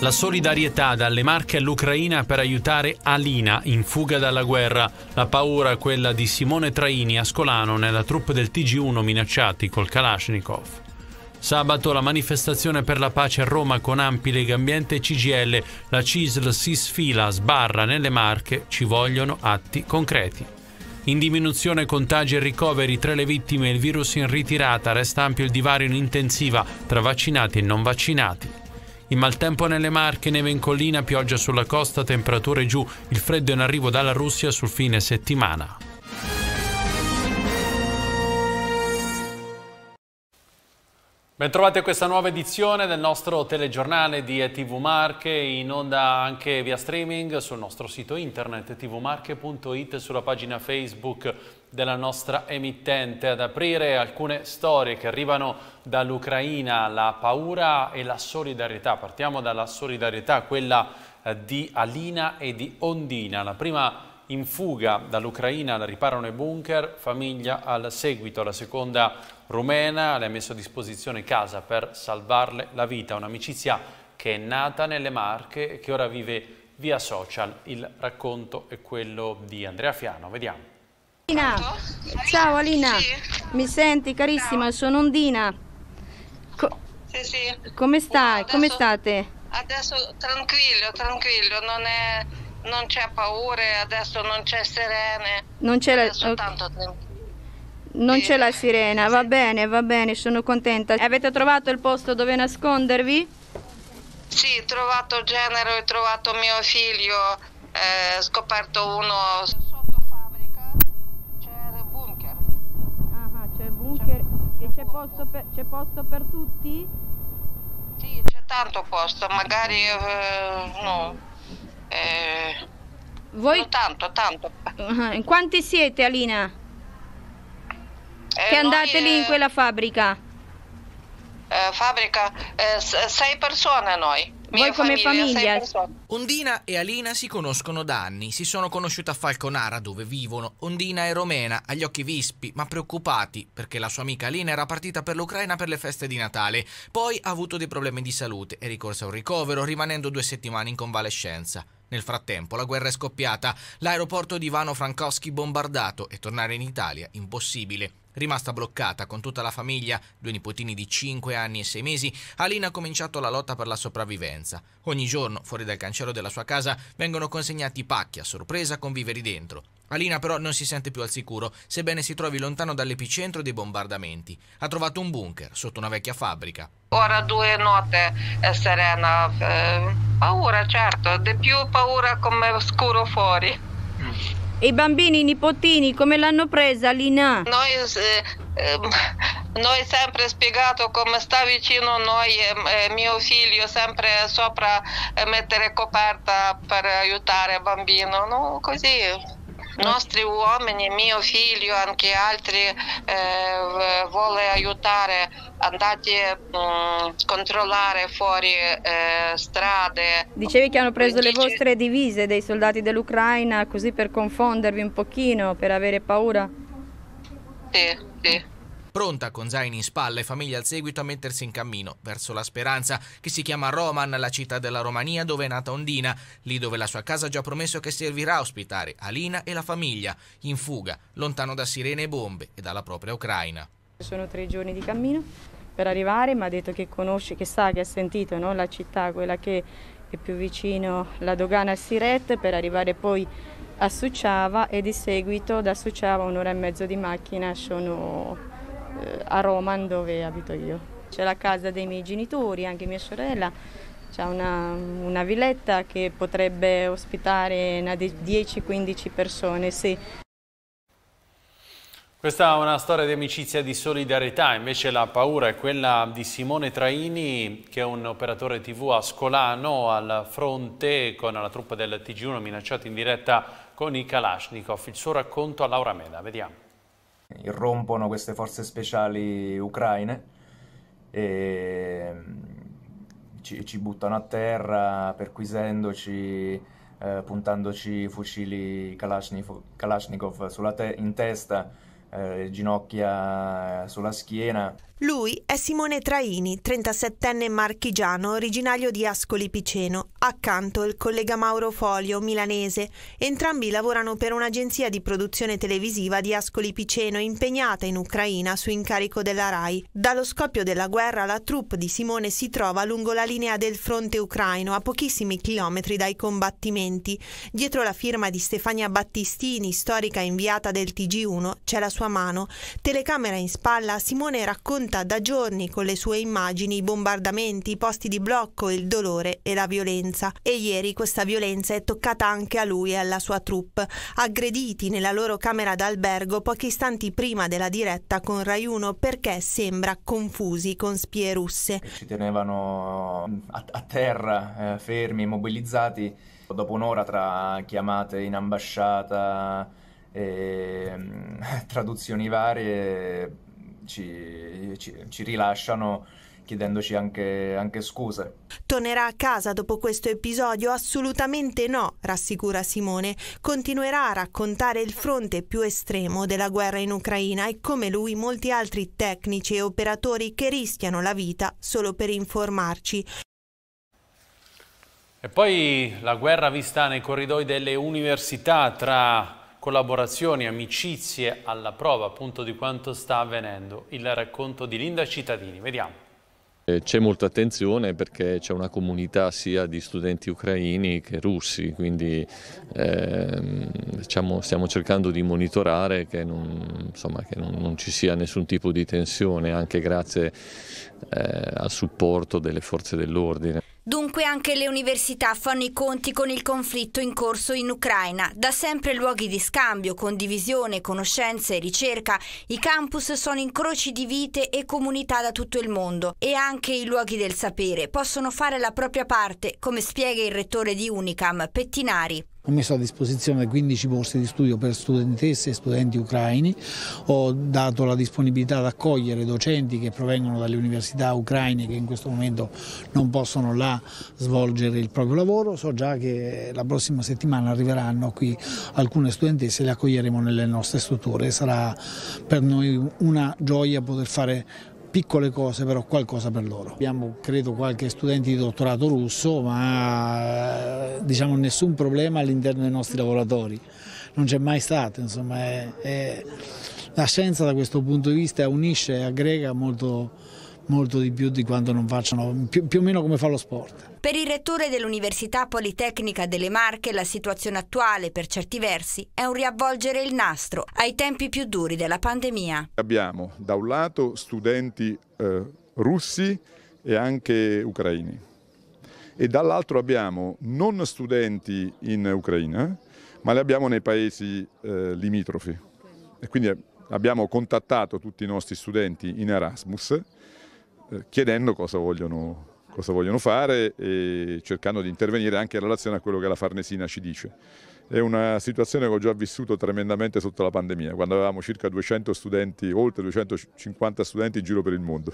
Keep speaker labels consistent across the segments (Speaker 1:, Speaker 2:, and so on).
Speaker 1: La solidarietà dalle Marche all'Ucraina per aiutare Alina in fuga dalla guerra, la paura quella di Simone Traini a Scolano nella troupe del TG1 minacciati col Kalashnikov. Sabato la manifestazione per la pace a Roma con Ampi, legambiente e CGL, la CISL si sfila, sbarra nelle Marche, ci vogliono atti concreti. In diminuzione contagi e ricoveri tra le vittime il virus in ritirata, resta ampio il divario in intensiva tra vaccinati e non vaccinati. Il maltempo nelle Marche, neve in collina, pioggia sulla costa, temperature giù, il freddo in arrivo dalla Russia sul fine settimana. Bentrovati a questa nuova edizione del nostro telegiornale di TV Marche, in onda anche via streaming sul nostro sito internet tvmarche.it sulla pagina Facebook della nostra emittente. Ad aprire alcune storie che arrivano dall'Ucraina, la paura e la solidarietà. Partiamo dalla solidarietà, quella eh, di Alina e di Ondina. La prima in fuga dall'Ucraina, la riparano i bunker, famiglia al seguito, la seconda rumena, le ha messo a disposizione casa per salvarle la vita, un'amicizia che è nata nelle Marche e che ora vive via social. Il racconto è quello di Andrea Fiano, vediamo.
Speaker 2: Alina. Ciao Alina, sì. mi senti carissima, Ciao. sono Ondina. Co sì, sì. Come stai? No, Come state?
Speaker 3: Adesso tranquillo, tranquillo, non c'è paura, adesso non c'è serene. Non c'è la... Okay. tanto tempo.
Speaker 2: Non c'è la sirena, va bene, va bene, sono contenta. Avete trovato il posto dove nascondervi? Sì, ho
Speaker 3: trovato il genero, ho trovato mio figlio, eh, scoperto uno sotto fabbrica, c'è il bunker. Ah, c'è il bunker
Speaker 2: e c'è posto, posto, per tutti?
Speaker 3: Sì, c'è tanto posto, magari eh, no. Eh, Voi... No, tanto, tanto.
Speaker 2: Uh Quanti siete Alina?
Speaker 3: Eh, che andate noi, lì in eh, quella fabbrica? Eh, fabbrica, eh, sei persone noi. Mia Voi come famiglia? famiglia?
Speaker 4: Ondina e Alina si conoscono da anni, si sono conosciute a Falconara dove vivono. Ondina è romena, agli occhi vispi, ma preoccupati perché la sua amica Alina era partita per l'Ucraina per le feste di Natale. Poi ha avuto dei problemi di salute, è ricorsa a un ricovero, rimanendo due settimane in convalescenza. Nel frattempo la guerra è scoppiata, l'aeroporto di Ivano Frankowski bombardato e tornare in Italia impossibile. Rimasta bloccata con tutta la famiglia, due nipotini di 5 anni e 6 mesi, Alina ha cominciato la lotta per la sopravvivenza. Ogni giorno, fuori dal cancello della sua casa, vengono consegnati pacchi a sorpresa con viveri dentro. Alina però non si sente più al sicuro, sebbene si trovi lontano dall'epicentro dei bombardamenti. Ha trovato un bunker sotto una vecchia fabbrica.
Speaker 3: Ora due notte è eh, serena. Eh, paura, certo, di più paura come scuro fuori. Mm. E i
Speaker 2: bambini, i nipotini, come l'hanno presa Lina?
Speaker 3: Noi, eh, ehm, noi sempre spiegato come sta vicino noi, eh, mio figlio sempre sopra eh, mettere coperta per aiutare il bambino, no? Così nostri uomini, mio figlio e anche altri eh, vuole aiutare, andate a controllare fuori eh,
Speaker 2: strade. Dicevi che hanno preso Dice... le vostre divise dei soldati dell'Ucraina così per confondervi un pochino, per avere paura?
Speaker 4: Sì, sì pronta con zaini in spalla e famiglia al seguito a mettersi in cammino verso la speranza, che si chiama Roman, la città della Romania dove è nata Ondina, lì dove la sua casa ha già promesso che servirà a ospitare Alina e la famiglia, in fuga, lontano da sirene e bombe e dalla propria Ucraina.
Speaker 2: Sono tre giorni di cammino per arrivare, ma ha detto che conosce, che sa, che ha sentito no? la città, quella che è più vicino la dogana a Siret, per arrivare poi a Suciava e di seguito da Suciava un'ora e mezzo di macchina sono eh, a Roma dove abito io. C'è la casa dei miei genitori, anche mia sorella, c'è una, una villetta che potrebbe ospitare 10-15 persone,
Speaker 3: sì.
Speaker 1: Questa è una storia di amicizia e di solidarietà, invece la paura è quella di Simone Traini che è un operatore tv a Scolano al fronte con la truppa del TG1 minacciato in diretta con i Kalashnikov. Il suo racconto a Laura Mela, vediamo
Speaker 4: irrompono queste forze speciali ucraine e mm, ci, ci buttano a terra perquisendoci, eh, puntandoci fucili Kalashnikov, Kalashnikov te- in testa, eh, ginocchia sulla schiena.
Speaker 5: Lui è Simone Traini, 37enne marchigiano originario di Ascoli Piceno Accanto il collega Mauro Folio, milanese. Entrambi lavorano per un'agenzia di produzione televisiva di Ascoli Piceno impegnata in Ucraina su incarico della RAI. Dallo scoppio della guerra la troupe di Simone si trova lungo la linea del fronte ucraino a pochissimi chilometri dai combattimenti. Dietro la firma di Stefania Battistini, storica inviata del TG1, c'è la sua mano. Telecamera in spalla, Simone racconta da giorni con le sue immagini i bombardamenti, i posti di blocco, il dolore e la violenza violenza e ieri questa violenza è toccata anche a lui e alla sua troupe, aggrediti nella loro camera d'albergo pochi istanti prima della diretta con Rai 1 perché sembra confusi con spie russe.
Speaker 4: Ci tenevano a, a terra, eh, fermi, immobilizzati, dopo un'ora tra chiamate in ambasciata e mm, traduzioni varie ci, ci, ci rilasciano chiedendoci anche, anche scuse.
Speaker 5: Tornerà a casa dopo questo episodio? Assolutamente no, rassicura Simone. Continuerà a raccontare il fronte più estremo della guerra in Ucraina e come lui molti altri tecnici e operatori che rischiano la vita solo per informarci.
Speaker 1: E poi la guerra vista nei corridoi delle università tra collaborazioni, amicizie alla prova appunto di quanto sta avvenendo. Il racconto di Linda Cittadini. Vediamo. Eh, c'è molta attenzione perché c'è una comunità sia di studenti ucraini che russi, quindi ehm, diciamo, stiamo cercando di monitorare che, non, insomma, che non, non, ci sia nessun tipo di tensione, anche grazie eh, al supporto delle forze dell'ordine.
Speaker 6: Dunque anche le università fanno i conti con il conflitto in corso in Ucraina. Da sempre luoghi di scambio, condivisione, conoscenze e ricerca, i campus sono incroci di vite e comunità da tutto il mondo e anche i luoghi del sapere possono fare la propria parte, come spiega il rettore di Unicam, Pettinari.
Speaker 4: Ho messo a disposizione 15 borse di studio per studentesse e studenti ucraini, ho dato la disponibilità ad accogliere docenti che provengono dalle università ucraine che in questo momento non possono là svolgere il proprio lavoro. So già che la prossima settimana arriveranno qui alcune studentesse e le accoglieremo nelle nostre strutture. Sarà per noi una gioia poter fare piccole cose però qualcosa per loro. Abbiamo credo qualche studente di dottorato russo ma eh, diciamo nessun problema all'interno dei nostri lavoratori, non c'è mai stato, insomma è, è... la scienza da questo punto di vista unisce e aggrega molto molto di più di quanto non facciano, più, più o meno come fa lo sport.
Speaker 6: Per il rettore dell'Università Politecnica delle Marche la situazione attuale per certi versi è un riavvolgere il nastro ai tempi più duri della pandemia.
Speaker 1: Abbiamo da un lato studenti eh, russi e anche ucraini e dall'altro abbiamo non studenti in Ucraina ma li abbiamo nei paesi eh, limitrofi e quindi abbiamo contattato tutti i nostri studenti in Erasmus eh, chiedendo cosa vogliono, cosa vogliono fare e cercando di intervenire anche in relazione a quello che la Farnesina ci dice. È una situazione che ho già vissuto tremendamente sotto la pandemia, quando avevamo circa 200 studenti, oltre 250 studenti in giro per il mondo.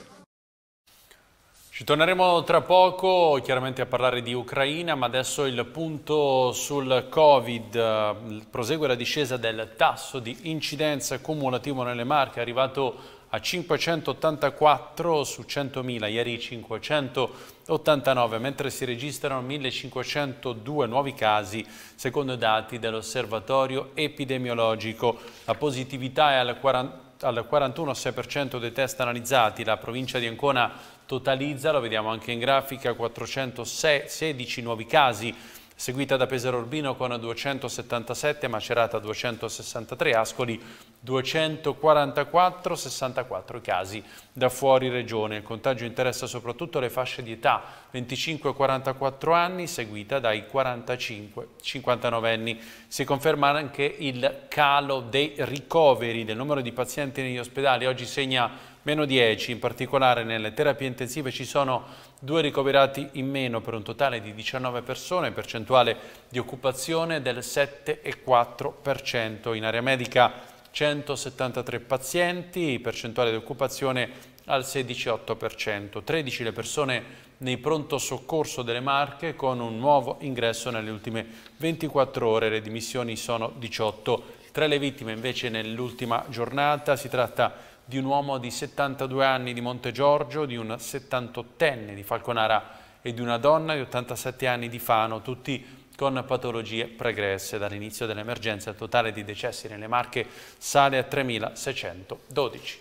Speaker 1: Ci torneremo tra poco chiaramente a parlare di Ucraina, ma adesso il punto sul Covid. Prosegue la discesa del tasso di incidenza cumulativo nelle Marche, è arrivato a 584 su 100.000, ieri 589, mentre si registrano 1.502 nuovi casi, secondo i dati dell'osservatorio epidemiologico. La positività è al 41,6% dei test analizzati, la provincia di Ancona totalizza, lo vediamo anche in grafica, 416 nuovi casi, seguita da Pesaro Urbino con 277, Macerata 263, Ascoli 244, 64 casi da fuori regione. Il contagio interessa soprattutto le fasce di età 25-44 anni, seguita dai 45-59 anni. Si conferma anche il calo dei ricoveri del numero di pazienti negli ospedali. Oggi segna meno 10, in particolare nelle terapie intensive ci sono due ricoverati in meno per un totale di 19 persone, percentuale di occupazione del 7,4%. In area medica 173 pazienti, percentuale di occupazione al 16,8%, 13 le persone nei pronto soccorso delle Marche con un nuovo ingresso nelle ultime 24 ore, le dimissioni sono 18, tra le vittime invece nell'ultima giornata, si tratta di di un uomo di 72 anni di Monte Giorgio, di un 78enne di Falconara e di una donna di 87 anni di Fano, tutti con patologie pregresse. Dall'inizio dell'emergenza il totale di decessi nelle Marche sale a 3.612.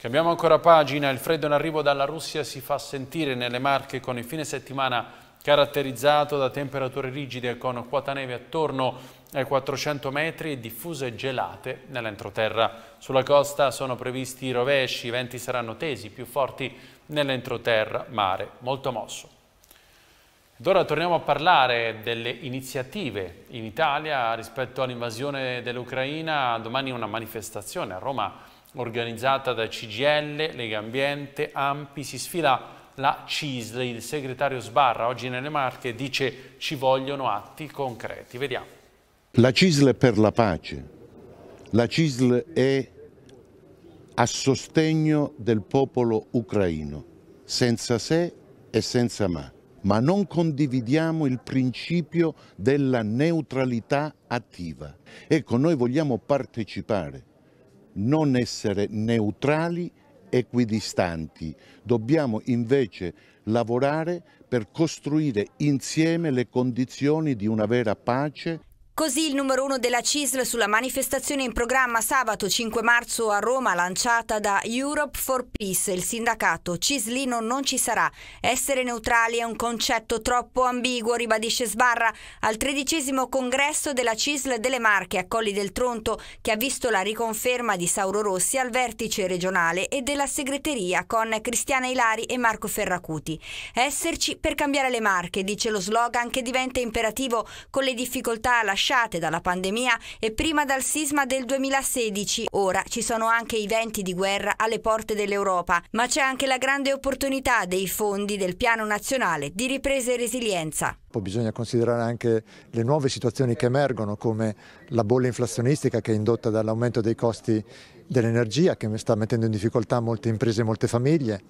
Speaker 1: Cambiamo ancora pagina, il freddo in arrivo dalla Russia si fa sentire nelle Marche con il fine settimana caratterizzato da temperature rigide con quota neve attorno ai 400 metri e diffuse gelate nell'entroterra. Sulla costa sono previsti rovesci, i venti saranno tesi, più forti nell'entroterra, mare molto mosso. Ed ora torniamo a parlare delle iniziative in Italia rispetto all'invasione dell'Ucraina. Domani una manifestazione a Roma organizzata da CGL, Lega Ambiente, Ampi, si sfila la CISL, il segretario Sbarra, oggi nelle Marche, dice ci vogliono atti concreti. Vediamo.
Speaker 7: La CISL è per la pace. La CISL è a sostegno del popolo ucraino, senza se e senza ma. Ma non condividiamo il principio della neutralità attiva. Ecco, noi vogliamo partecipare, non essere neutrali equidistanti, dobbiamo invece lavorare per costruire insieme le condizioni di una vera pace.
Speaker 6: Così il numero uno della CISL sulla manifestazione in programma sabato 5 marzo a Roma lanciata da Europe for Peace, il sindacato Cislino non ci sarà. Essere neutrali è un concetto troppo ambiguo, ribadisce Sbarra al tredicesimo congresso della CISL delle Marche a Colli del Tronto che ha visto la riconferma di Sauro Rossi al vertice regionale e della segreteria con Cristiana Ilari e Marco Ferracuti. Esserci per cambiare le Marche, dice lo slogan che diventa imperativo con le difficoltà lasciate rovesciate dalla pandemia e prima dal sisma del 2016. Ora ci sono anche i venti di guerra alle porte dell'Europa, ma c'è anche la grande opportunità dei fondi del Piano Nazionale di Ripresa e Resilienza
Speaker 7: bisogna considerare anche le nuove situazioni che emergono come la bolla inflazionistica che è indotta dall'aumento dei costi dell'energia che sta mettendo in difficoltà molte imprese e molte famiglie,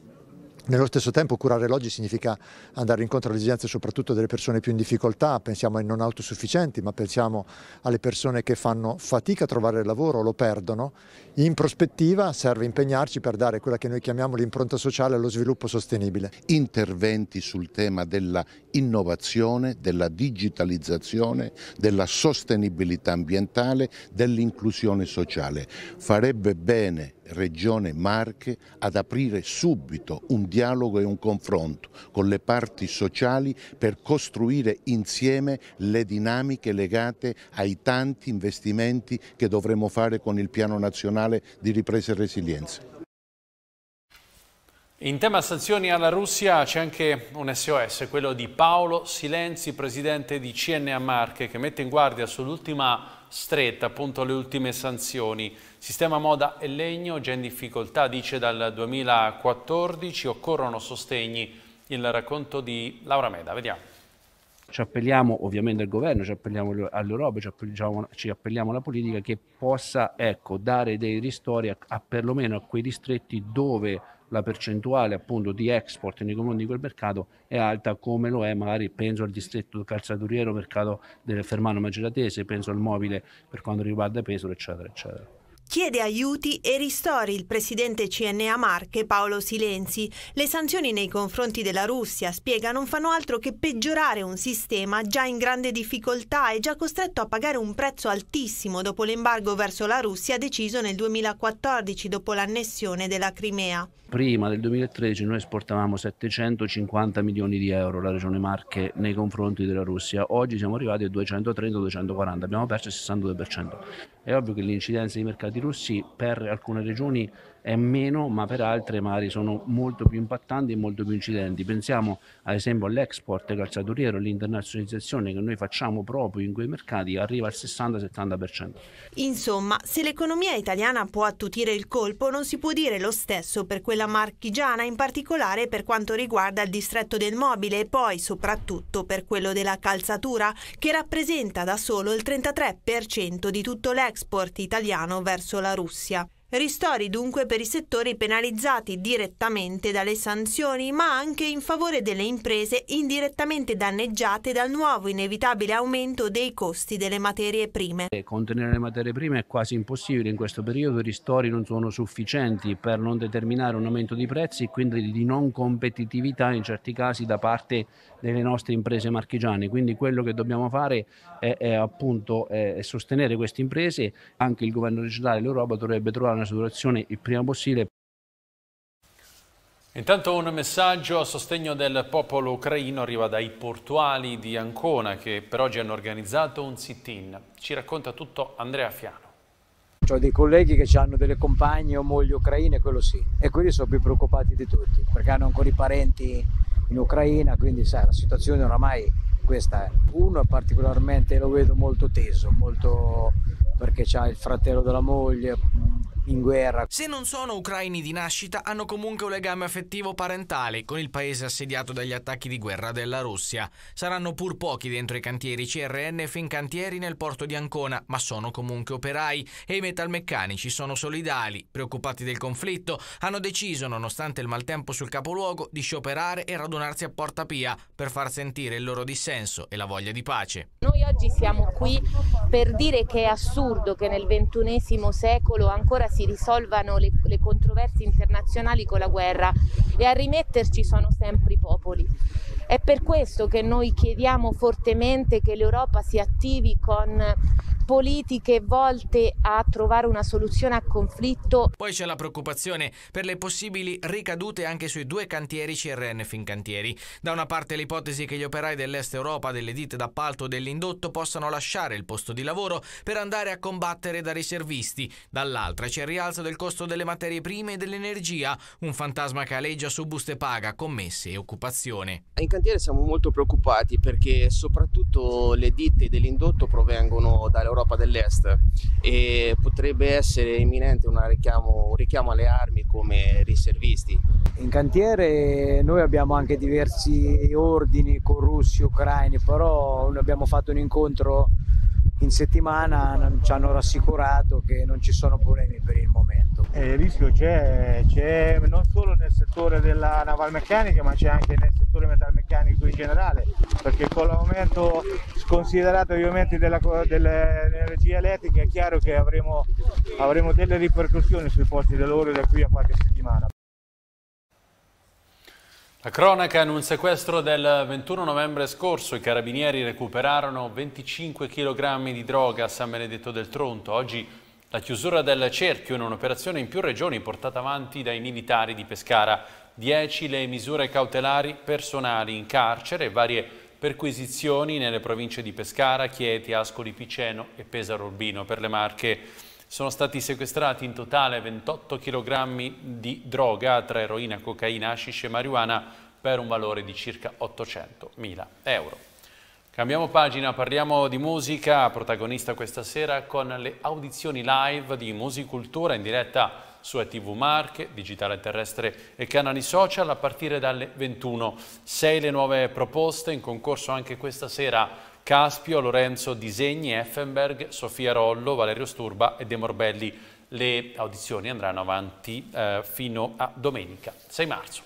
Speaker 7: nello stesso tempo curare l'oggi significa andare incontro alle esigenze soprattutto delle persone più in difficoltà, pensiamo ai non autosufficienti, ma pensiamo alle persone che fanno fatica a trovare il lavoro o lo perdono. In prospettiva serve impegnarci per dare quella che noi chiamiamo l'impronta sociale allo sviluppo sostenibile. Interventi sul tema della innovazione, della digitalizzazione, della sostenibilità ambientale, dell'inclusione sociale. Farebbe bene Regione Marche ad aprire subito un dialogo e un confronto con le parti sociali per costruire insieme le dinamiche legate ai tanti investimenti che dovremo fare con il Piano Nazionale di Ripresa e Resilienza.
Speaker 1: In tema sanzioni alla Russia c'è anche un SOS, quello di Paolo Silenzi, presidente di CNA Marche, che mette in guardia sull'ultima stretta appunto le ultime sanzioni. Sistema moda e legno già in difficoltà, dice dal 2014, occorrono sostegni. Il racconto di Laura Meda, vediamo
Speaker 8: ci appelliamo ovviamente al governo, ci appelliamo all'Europa, ci appelliamo, alla politica che possa ecco, dare dei ristori a, a perlomeno a quei distretti dove la percentuale appunto di export nei confronti di quel mercato è alta come lo è magari penso al distretto calzaturiero mercato del Fermano Mageratese, penso al mobile per quanto riguarda Pesaro eccetera eccetera.
Speaker 5: Chiede aiuti e ristori il presidente CNA Marche Paolo Silenzi. Le sanzioni nei confronti della Russia, spiega, non fanno altro che peggiorare un sistema già in grande difficoltà e già costretto a pagare un prezzo altissimo dopo l'embargo verso la Russia deciso nel 2014 dopo l'annessione della Crimea.
Speaker 8: Prima del 2013 noi esportavamo 750 milioni di euro la regione Marche nei confronti della Russia. Oggi siamo arrivati a 230-240, abbiamo perso il 62%. È ovvio che l'incidenza dei mercati russi per alcune regioni è meno, ma per altre magari sono molto più impattanti e molto più incidenti. Pensiamo ad esempio all'export calzaturiero, l'internazionalizzazione che noi facciamo proprio in quei mercati arriva al 60-70%.
Speaker 5: Insomma, se l'economia italiana può attutire il colpo, non si può dire lo stesso per quella marchigiana, in particolare per quanto riguarda il distretto del mobile e poi soprattutto per quello della calzatura, che rappresenta da solo il 33% di tutto l'export italiano verso la Russia. Ristori dunque per i settori penalizzati direttamente dalle sanzioni, ma anche in favore delle imprese indirettamente danneggiate dal nuovo inevitabile aumento dei costi delle materie prime. Eh,
Speaker 8: contenere le materie prime è quasi impossibile in questo periodo, i ristori non sono sufficienti per non determinare un aumento di prezzi e quindi di non competitività in certi casi da parte delle nostre imprese marchigiane. Quindi quello che dobbiamo fare è, è appunto è sostenere queste imprese, anche il governo regionale e l'Europa dovrebbe trovare una situazione il prima possibile.
Speaker 1: Intanto un messaggio a sostegno del popolo ucraino arriva dai portuali di Ancona che per oggi hanno organizzato un sit-in. Ci racconta tutto Andrea Fiano.
Speaker 4: Ho dei colleghi che hanno delle compagne o mogli ucraine, quello sì, e quelli sono più preoccupati di tutti perché hanno ancora i parenti in Ucraina, quindi sai, la situazione oramai questa è. Uno particolarmente lo vedo molto teso, molto perché c'ha il fratello della moglie, in guerra. Se non sono ucraini di nascita, hanno comunque un legame affettivo parentale con il paese assediato dagli attacchi di guerra della Russia. Saranno pur pochi dentro i cantieri CRN e Fincantieri nel porto di Ancona, ma sono comunque operai e i metalmeccanici sono solidali. Preoccupati del conflitto, hanno deciso, nonostante il maltempo sul capoluogo, di scioperare e radunarsi a Porta Pia per far sentire il loro dissenso e la voglia di pace.
Speaker 5: Noi oggi siamo qui per dire che è assurdo che nel ventunesimo secolo ancora si risolvano le, le controversie internazionali con la guerra e a rimetterci sono sempre i popoli. È per questo che noi chiediamo fortemente che l'Europa si attivi con politiche volte a trovare una soluzione al conflitto.
Speaker 4: Poi c'è la preoccupazione per le possibili ricadute anche sui due cantieri CRN Fincantieri. Da una parte l'ipotesi che gli operai dell'Est Europa, delle ditte d'appalto o dell'indotto possano lasciare il posto di lavoro per andare a combattere da riservisti. Dall'altra c'è il rialzo del costo delle materie prime e dell'energia, un fantasma che aleggia su buste paga, commesse e occupazione. In cantiere siamo molto preoccupati perché soprattutto le ditte dell'indotto provengono dall'Europa dell'Europa dell'Est e potrebbe essere imminente richiamo, un richiamo alle armi come riservisti. In cantiere noi abbiamo anche diversi ordini con russi, ucraini, però noi abbiamo fatto un incontro in settimana ci hanno rassicurato che non ci sono problemi per il momento. Eh, il rischio c'è, c'è non solo nel settore della navalmeccanica ma c'è anche nel settore metalmeccanico in generale perché con l'aumento sconsiderato degli aumenti della, dell'energia elettrica è chiaro che avremo, avremo delle ripercussioni sui posti del lavoro da qui a qualche settimana.
Speaker 1: La cronaca in un sequestro del 21 novembre scorso i carabinieri recuperarono 25 kg di droga a San Benedetto del Tronto. Oggi la chiusura del cerchio in un'operazione in più regioni portata avanti dai militari di Pescara. 10 le misure cautelari personali in carcere e varie perquisizioni nelle province di Pescara, Chieti, Ascoli Piceno e Pesaro Urbino per le Marche. Sono stati sequestrati in totale 28 kg di droga tra eroina, cocaina, hashish e marijuana per un valore di circa 800.000 euro. Cambiamo pagina, parliamo di musica, protagonista questa sera con le audizioni live di Musicultura in diretta su ETV Marche, Digitale Terrestre e canali social a partire dalle 21. Sei le nuove proposte in concorso anche questa sera Caspio, Lorenzo Disegni, Effenberg, Sofia Rollo, Valerio Sturba e De Morbelli. Le audizioni andranno avanti eh, fino a domenica 6 marzo.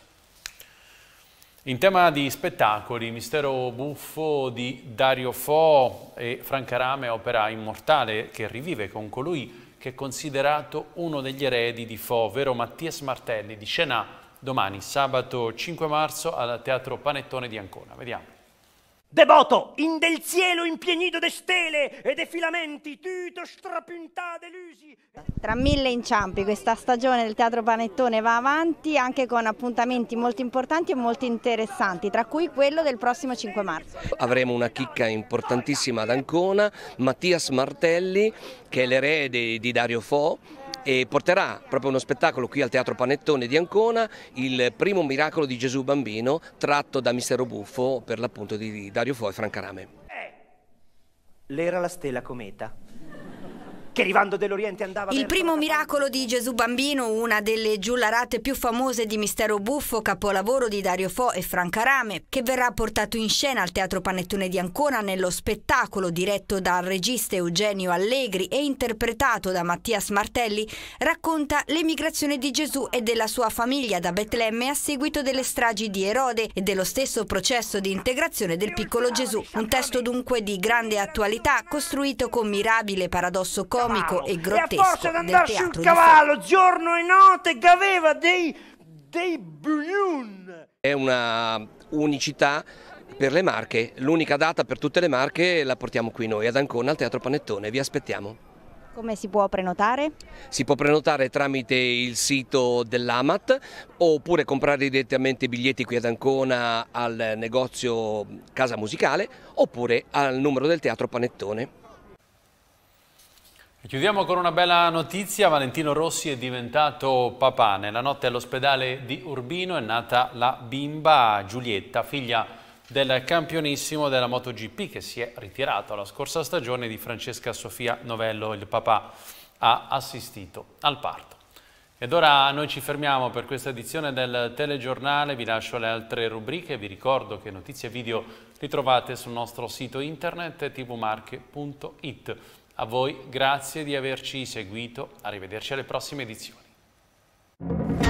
Speaker 1: In tema di spettacoli, Mistero buffo di Dario Fo e Franca Rame, opera immortale che rivive con colui che è considerato uno degli eredi di Fo, ovvero Mattias Martelli, di scena domani, sabato 5 marzo, al Teatro Panettone di Ancona. Vediamo.
Speaker 5: Devoto, in del cielo impienito de stele e de filamenti, tutto strapuntate
Speaker 6: delusi. Tra mille inciampi questa stagione del Teatro Panettone va avanti anche con appuntamenti molto importanti e molto interessanti, tra cui quello del prossimo 5 marzo.
Speaker 4: Avremo una chicca importantissima ad Ancona, Mattias Martelli che è l'erede di Dario Fo, e porterà proprio uno spettacolo qui al Teatro Panettone di Ancona, il primo miracolo di Gesù Bambino tratto da Mistero Buffo per l'appunto di Dario Fo e
Speaker 5: Franca Francarame. Eh, l'era la stella cometa che arrivando dell'Oriente andava... Il primo
Speaker 6: miracolo di Gesù Bambino, una delle giullarate più famose di Mistero Buffo, capolavoro di Dario Fo e Franca Rame, che verrà portato in scena al Teatro Panettone di Ancona nello spettacolo diretto dal regista Eugenio Allegri e interpretato da Mattias Martelli, racconta l'emigrazione di Gesù e della sua famiglia da Betlemme a seguito delle stragi di Erode e dello stesso processo di integrazione del piccolo Gesù. Un testo dunque di grande attualità, costruito con mirabile paradosso comico comico e grottesco. E a forza di andare sul cavallo giorno e notte che aveva dei, dei bunion.
Speaker 4: È una unicità per le Marche, l'unica data per tutte le Marche la portiamo qui noi ad Ancona al Teatro Panettone, vi aspettiamo.
Speaker 6: Come si può prenotare?
Speaker 4: Si può prenotare tramite il sito dell'Amat oppure comprare direttamente i biglietti qui ad Ancona al negozio Casa Musicale oppure al numero del Teatro Panettone. Chiudiamo con
Speaker 1: una bella notizia, Valentino Rossi è diventato papà. Nella notte all'ospedale di Urbino è nata la bimba Giulietta, figlia del campionissimo della MotoGP che si è ritirato la scorsa stagione di Francesca Sofia Novello. Il papà ha assistito al parto. Ed ora noi ci fermiamo per questa edizione del telegiornale, vi lascio le altre rubriche, vi ricordo che notizie e video li trovate sul nostro sito internet tvmarche.it. A voi grazie di averci seguito, arrivederci alle prossime edizioni.